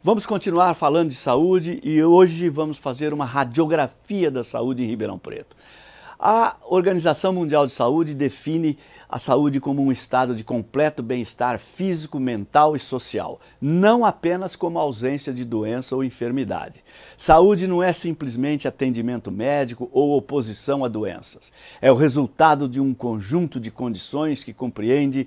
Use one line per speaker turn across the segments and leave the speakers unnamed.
Vamos continuar falando de saúde e hoje vamos fazer uma radiografia da saúde em Ribeirão Preto. A Organização Mundial de Saúde define a saúde como um estado de completo bem-estar físico, mental e social, não apenas como ausência de doença ou enfermidade. Saúde não é simplesmente atendimento médico ou oposição a doenças. É o resultado de um conjunto de condições que compreende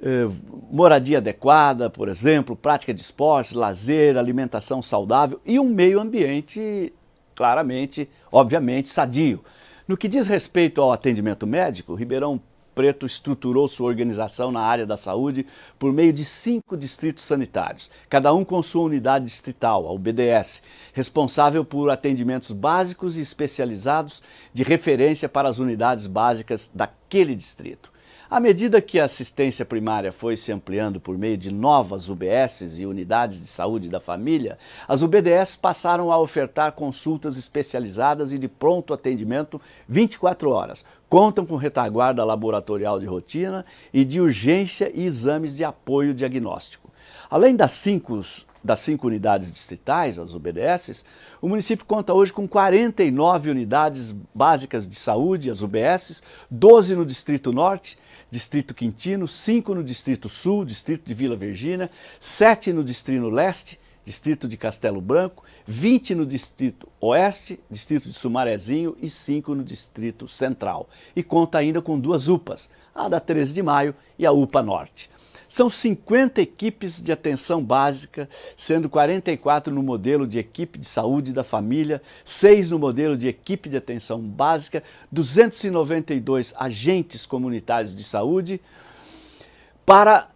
eh, moradia adequada, por exemplo, prática de esportes, lazer, alimentação saudável e um meio ambiente claramente, obviamente, sadio. No que diz respeito ao atendimento médico, Ribeirão Preto estruturou sua organização na área da saúde por meio de cinco distritos sanitários, cada um com sua unidade distrital, a UBDS, responsável por atendimentos básicos e especializados de referência para as unidades básicas daquele distrito. À medida que a assistência primária foi se ampliando por meio de novas UBSs e unidades de saúde da família, as UBDs passaram a ofertar consultas especializadas e de pronto atendimento 24 horas. Contam com retaguarda laboratorial de rotina e de urgência e exames de apoio diagnóstico. Além das cinco, das cinco unidades distritais, as UBDs, o município conta hoje com 49 unidades básicas de saúde, as UBSs, 12 no Distrito Norte Distrito Quintino, 5 no Distrito Sul, Distrito de Vila Virgínia, 7 no Distrito Leste, Distrito de Castelo Branco, 20 no Distrito Oeste, Distrito de Sumarezinho e 5 no Distrito Central. E conta ainda com duas UPAs, a da 13 de Maio e a UPA Norte. São 50 equipes de atenção básica, sendo 44 no modelo de equipe de saúde da família, 6 no modelo de equipe de atenção básica, 292 agentes comunitários de saúde, para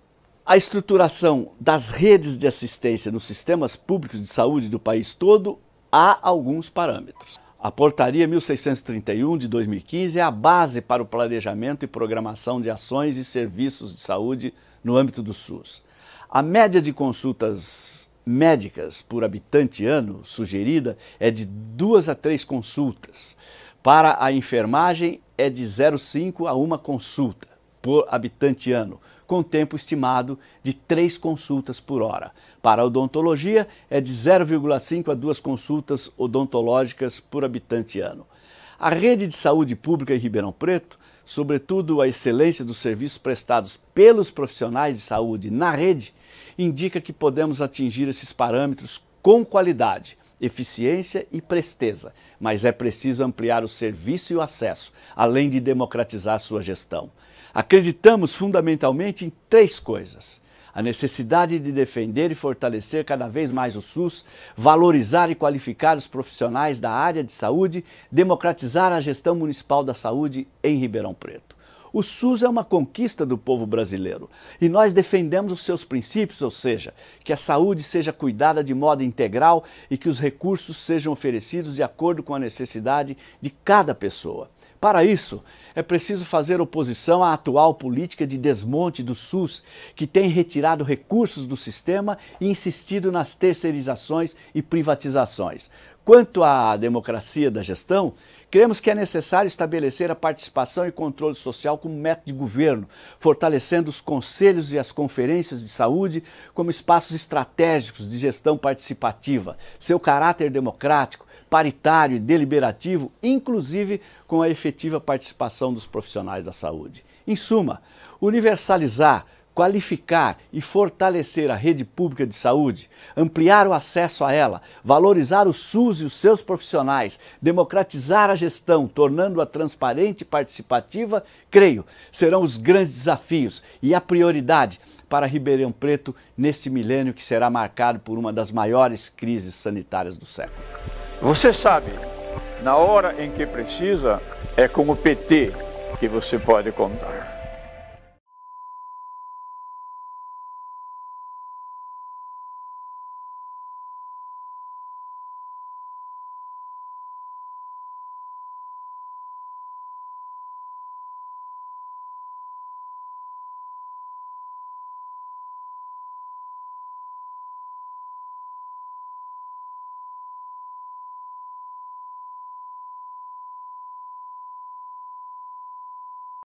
a estruturação das redes de assistência nos sistemas públicos de saúde do país todo, há alguns parâmetros. A Portaria 1631 de 2015 é a base para o planejamento e programação de ações e serviços de saúde no âmbito do SUS. A média de consultas médicas por habitante ano sugerida é de duas a três consultas. Para a enfermagem é de 0,5 a uma consulta por habitante ano, com tempo estimado de 3 consultas por hora. Para a odontologia, é de 0,5 a 2 consultas odontológicas por habitante ano. A rede de saúde pública em Ribeirão Preto, sobretudo a excelência dos serviços prestados pelos profissionais de saúde na rede, indica que podemos atingir esses parâmetros com qualidade eficiência e presteza, mas é preciso ampliar o serviço e o acesso, além de democratizar sua gestão. Acreditamos fundamentalmente em três coisas a necessidade de defender e fortalecer cada vez mais o SUS, valorizar e qualificar os profissionais da área de saúde, democratizar a gestão municipal da saúde em Ribeirão Preto. O SUS é uma conquista do povo brasileiro e nós defendemos os seus princípios, ou seja, que a saúde seja cuidada de modo integral e que os recursos sejam oferecidos de acordo com a necessidade de cada pessoa. Para isso, é preciso fazer oposição à atual política de desmonte do SUS, que tem retirado recursos do sistema e insistido nas terceirizações e privatizações. Quanto à democracia da gestão, cremos que é necessário estabelecer a participação e controle social como método de governo, fortalecendo os conselhos e as conferências de saúde como espaços estratégicos de gestão participativa, seu caráter democrático, paritário e deliberativo, inclusive com a efetiva participação dos profissionais da saúde. Em suma, universalizar qualificar e fortalecer a rede pública de saúde, ampliar o acesso a ela, valorizar o SUS e os seus profissionais, democratizar a gestão, tornando-a transparente e participativa, creio, serão os grandes desafios e a prioridade para Ribeirão Preto neste milênio que será marcado por uma das maiores crises sanitárias do século. Você sabe, na hora em que precisa, é com o PT que você pode contar.